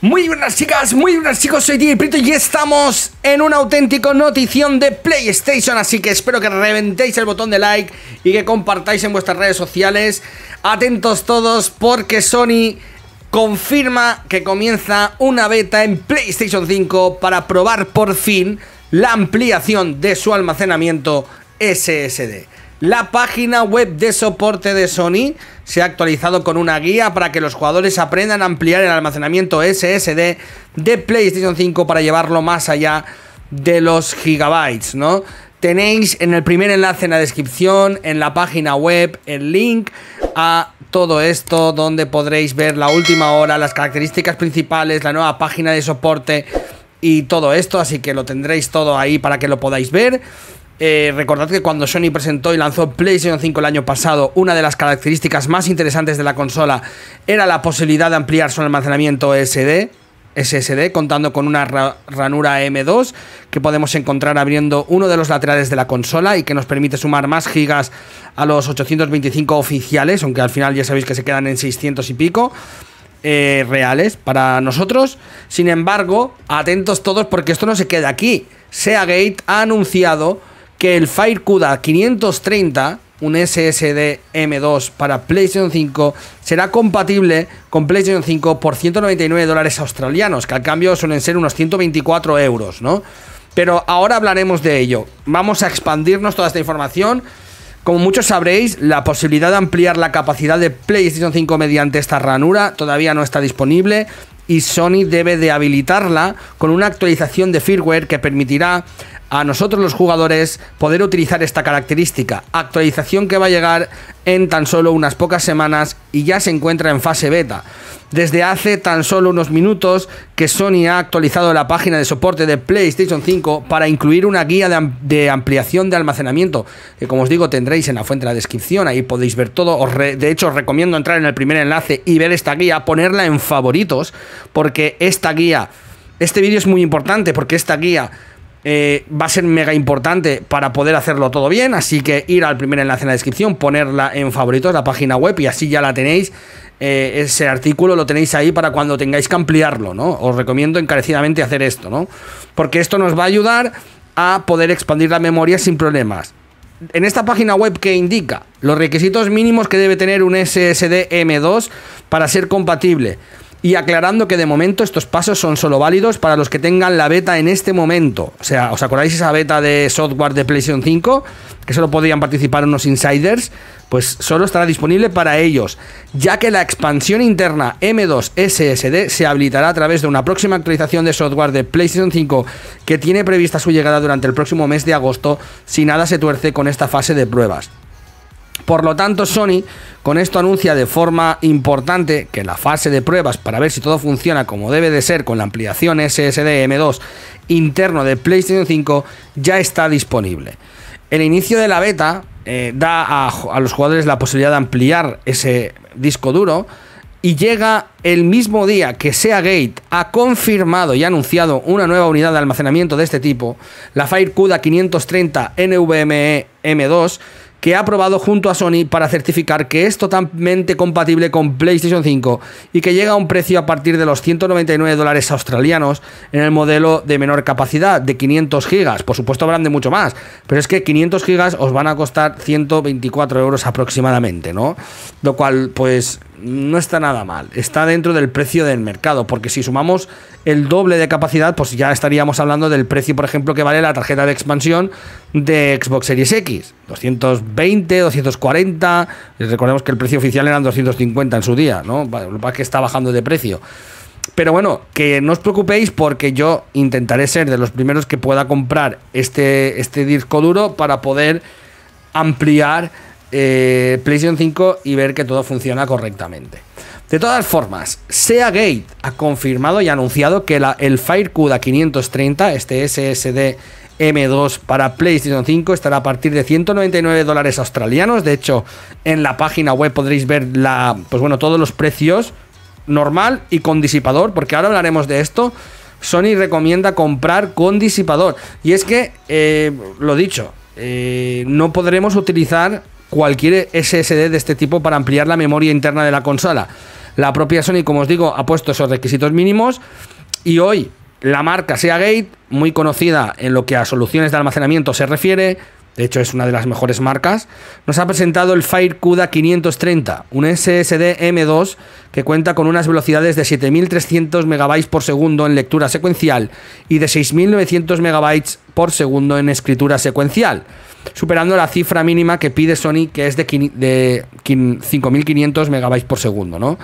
Muy buenas chicas, muy buenas chicos, soy DJ Prito y estamos en una auténtica notición de PlayStation, así que espero que reventéis el botón de like y que compartáis en vuestras redes sociales. Atentos todos porque Sony confirma que comienza una beta en PlayStation 5 para probar por fin la ampliación de su almacenamiento SSD. La página web de soporte de Sony se ha actualizado con una guía para que los jugadores aprendan a ampliar el almacenamiento SSD de PlayStation 5 para llevarlo más allá de los gigabytes, ¿no? Tenéis en el primer enlace en la descripción, en la página web, el link a todo esto donde podréis ver la última hora, las características principales, la nueva página de soporte y todo esto, así que lo tendréis todo ahí para que lo podáis ver. Eh, recordad que cuando Sony presentó y lanzó PlayStation 5 el año pasado, una de las características más interesantes de la consola era la posibilidad de ampliar su almacenamiento SD. SSD contando con una ranura M2 que podemos encontrar abriendo uno de los laterales de la consola y que nos permite sumar más gigas a los 825 oficiales, aunque al final ya sabéis que se quedan en 600 y pico. Eh, reales para nosotros. Sin embargo, atentos todos porque esto no se queda aquí. Seagate ha anunciado que el Fire 530, un SSD M2 para PlayStation 5, será compatible con PlayStation 5 por 199 dólares australianos, que al cambio suelen ser unos 124 euros, ¿no? Pero ahora hablaremos de ello. Vamos a expandirnos toda esta información. Como muchos sabréis, la posibilidad de ampliar la capacidad de PlayStation 5 mediante esta ranura todavía no está disponible y Sony debe de habilitarla con una actualización de firmware que permitirá a nosotros los jugadores poder utilizar esta característica. Actualización que va a llegar en tan solo unas pocas semanas y ya se encuentra en fase beta. Desde hace tan solo unos minutos que Sony ha actualizado la página de soporte de PlayStation 5 para incluir una guía de, ampliación de almacenamiento, que como os digo tendréis en la fuente de la descripción, ahí podéis ver todo. de hecho os recomiendo entrar en el primer enlace y ver esta guía, ponerla en favoritos, porque esta guía, este vídeo es muy importante porque esta guía eh, va a ser mega importante para poder hacerlo todo bien, así que ir al primer enlace en la descripción, ponerla en favoritos, la página web, y así ya la tenéis. Eh, ese artículo lo tenéis ahí para cuando tengáis que ampliarlo, ¿no? Os recomiendo encarecidamente hacer esto, ¿no? Porque esto nos va a ayudar a poder expandir la memoria sin problemas. En esta página web que indica los requisitos mínimos que debe tener un SSD M2 para ser compatible y aclarando que de momento estos pasos son solo válidos para los que tengan la beta en este momento. O sea, ¿os acordáis esa beta de software de PlayStation 5? Que solo podían participar unos insiders. Pues solo estará disponible para ellos, ya que la expansión interna M2 SSD se habilitará a través de una próxima actualización de software de PlayStation 5 que tiene prevista su llegada durante el próximo mes de agosto si nada se tuerce con esta fase de pruebas. Por lo tanto, Sony con esto anuncia de forma importante que la fase de pruebas para ver si todo funciona como debe de ser con la ampliación SSD M2 interno de PlayStation 5 ya está disponible. El inicio de la beta eh, da a, a los jugadores la posibilidad de ampliar ese disco duro y llega el mismo día que Seagate ha confirmado y anunciado una nueva unidad de almacenamiento de este tipo, la FireCuda 530 NVMe M2, que ha probado junto a Sony para certificar que es totalmente compatible con PlayStation 5 y que llega a un precio a partir de los 199 dólares australianos en el modelo de menor capacidad, de 500 gigas. Por supuesto habrán de mucho más, pero es que 500 gigas os van a costar 124 euros aproximadamente, ¿no? Lo cual, pues, no está nada mal. Está dentro del precio del mercado, porque si sumamos el doble de capacidad, pues ya estaríamos hablando del precio, por ejemplo, que vale la tarjeta de expansión de Xbox Series X. 220, 240. Recordemos que el precio oficial eran 250 en su día, ¿no? Lo que que está bajando de precio. Pero bueno, que no os preocupéis porque yo intentaré ser de los primeros que pueda comprar este, este disco duro para poder ampliar eh, PlayStation 5 y ver que todo funciona correctamente. De todas formas, Seagate ha confirmado y anunciado que la, el FireCuda 530, este SSD M2 para PlayStation 5 estará a partir de 199 dólares australianos. De hecho, en la página web podréis ver pues bueno, todos los precios normal y con disipador, porque ahora hablaremos de esto. Sony recomienda comprar con disipador. Y es que, eh, lo dicho, eh, no podremos utilizar cualquier SSD de este tipo para ampliar la memoria interna de la consola. La propia Sony, como os digo, ha puesto esos requisitos mínimos y hoy la marca Seagate, muy conocida en lo que a soluciones de almacenamiento se refiere, de hecho es una de las mejores marcas, nos ha presentado el FireCuda 530, un SSD M2 que cuenta con unas velocidades de 7.300 MB por segundo en lectura secuencial y de 6.900 MB por segundo en escritura secuencial superando la cifra mínima que pide Sony, que es de, de 5.500 megabytes por segundo. ¿no?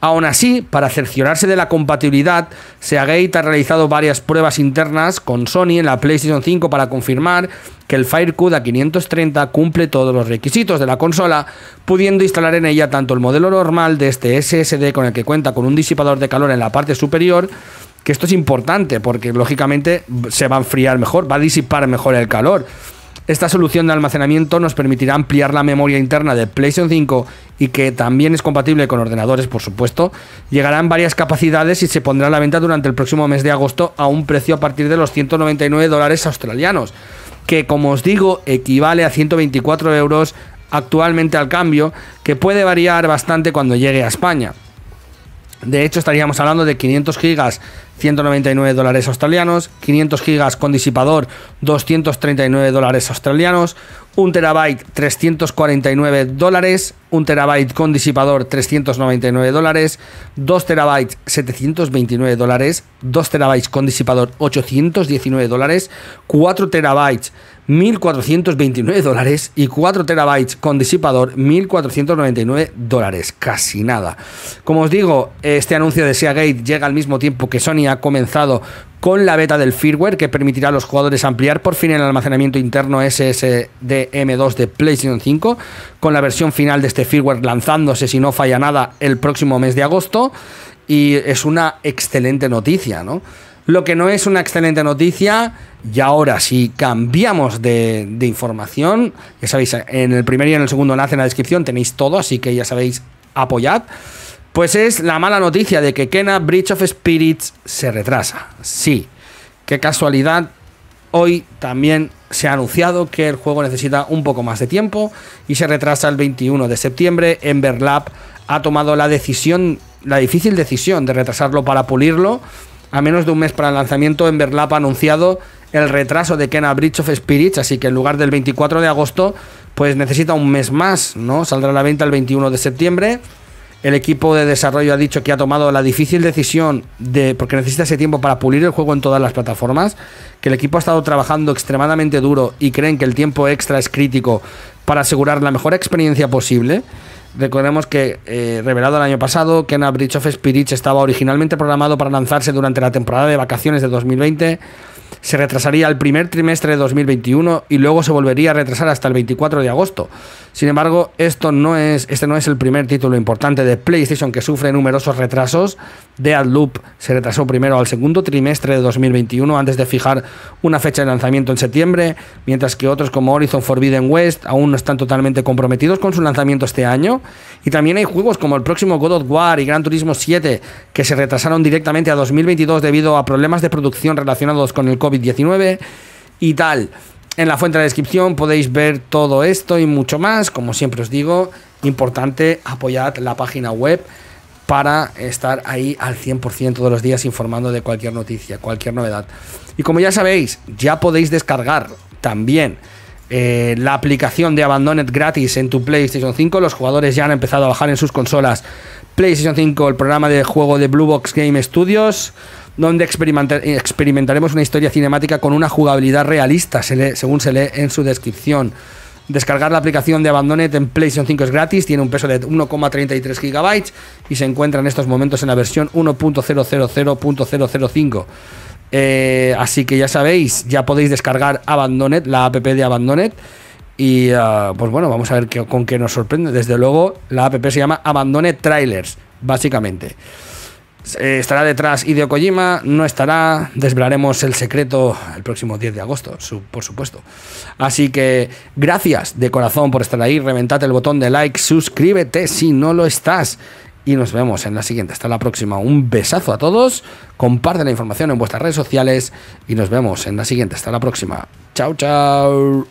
Aún así, para cerciorarse de la compatibilidad, Seagate ha realizado varias pruebas internas con Sony en la PlayStation 5 para confirmar que el Firecuda A530 cumple todos los requisitos de la consola, pudiendo instalar en ella tanto el modelo normal de este SSD con el que cuenta con un disipador de calor en la parte superior, que esto es importante porque lógicamente se va a enfriar mejor, va a disipar mejor el calor esta solución de almacenamiento nos permitirá ampliar la memoria interna de PlayStation 5 y que también es compatible con ordenadores, por supuesto. Llegarán varias capacidades y se pondrá a la venta durante el próximo mes de agosto a un precio a partir de los 199 dólares australianos, que como os digo equivale a 124 euros actualmente al cambio, que puede variar bastante cuando llegue a España. De hecho, estaríamos hablando de 500 gigas 199 dólares australianos, 500 gigas con disipador, 239 dólares australianos, 1 terabyte, 349 dólares, 1 terabyte con disipador, 399 dólares, 2 terabytes, 729 dólares, 2 terabytes con disipador, 819 dólares, 4 terabytes, 1.429 dólares y 4 terabytes con disipador 1.499 dólares, casi nada. Como os digo, este anuncio de Seagate llega al mismo tiempo que Sony ha comenzado con la beta del firmware que permitirá a los jugadores ampliar por fin el almacenamiento interno m 2 de PlayStation 5, con la versión final de este firmware lanzándose, si no falla nada, el próximo mes de agosto. Y es una excelente noticia, ¿no? Lo que no es una excelente noticia, y ahora si cambiamos de, información, que sabéis, en el primer y en el segundo enlace en la descripción tenéis todo, así que ya sabéis, apoyad. Pues es la mala noticia de que Kena Bridge of Spirits se retrasa. Sí, qué casualidad. Hoy también se ha anunciado que el juego necesita un poco más de tiempo y se retrasa el 21 de septiembre. verlap ha tomado la decisión, la difícil decisión de retrasarlo para pulirlo. A menos de un mes para el lanzamiento, verlap ha anunciado el retraso de Kena Bridge of Spirits, así que en lugar del 24 de agosto, pues necesita un mes más, ¿no? Saldrá a la venta el 21 de septiembre. El equipo de desarrollo ha dicho que ha tomado la difícil decisión de, porque necesita ese tiempo para pulir el juego en todas las plataformas, que el equipo ha estado trabajando extremadamente duro y creen que el tiempo extra es crítico para asegurar la mejor experiencia posible Recordemos que, eh, revelado el año pasado, que Bridge of Spirit estaba originalmente programado para lanzarse durante la temporada de vacaciones de 2020, se retrasaría al primer trimestre de 2021 y luego se volvería a retrasar hasta el 24 de agosto. Sin embargo, esto no es, este no es el primer título importante de PlayStation que sufre numerosos retrasos. Dead Loop se retrasó primero al segundo trimestre de 2021 antes de fijar una fecha de lanzamiento en septiembre, mientras que otros como Horizon Forbidden West aún no están totalmente comprometidos con su lanzamiento este año y también hay juegos como el próximo God of War y Gran Turismo 7 que se retrasaron directamente a 2022 debido a problemas de producción relacionados con el COVID-19 y tal. En la fuente de la descripción podéis ver todo esto y mucho más. Como siempre os digo, importante apoyar la página web para estar ahí al 100% todos los días informando de cualquier noticia, cualquier novedad. Y como ya sabéis, ya podéis descargar también eh, la aplicación de Abandoned gratis en tu PlayStation 5. Los jugadores ya han empezado a bajar en sus consolas PlayStation 5 el programa de juego de Blue Box Game Studios, donde experimentaremos una historia cinemática con una jugabilidad realista, según se lee en su descripción. Descargar la aplicación de Abandoned en PlayStation 5 es gratis, tiene un peso de 1,33 GB y se encuentra en estos momentos en la versión 1.000.005. Eh, así que ya sabéis, ya podéis descargar Abandonet, la app de Abandonet. Y eh, pues bueno, vamos a ver con qué nos sorprende. Desde luego, la app se llama Abandonet Trailers, básicamente. Eh, estará detrás Hideo Kojima, no estará, desvelaremos el secreto el próximo 10 de agosto, por supuesto. Así que gracias de corazón por estar ahí, reventate el botón de like, suscríbete si no lo estás y nos vemos en la siguiente. Hasta la próxima. Un besazo a todos. Comparte la información en vuestras redes sociales y nos vemos en la siguiente. Hasta la próxima. Chao, chao.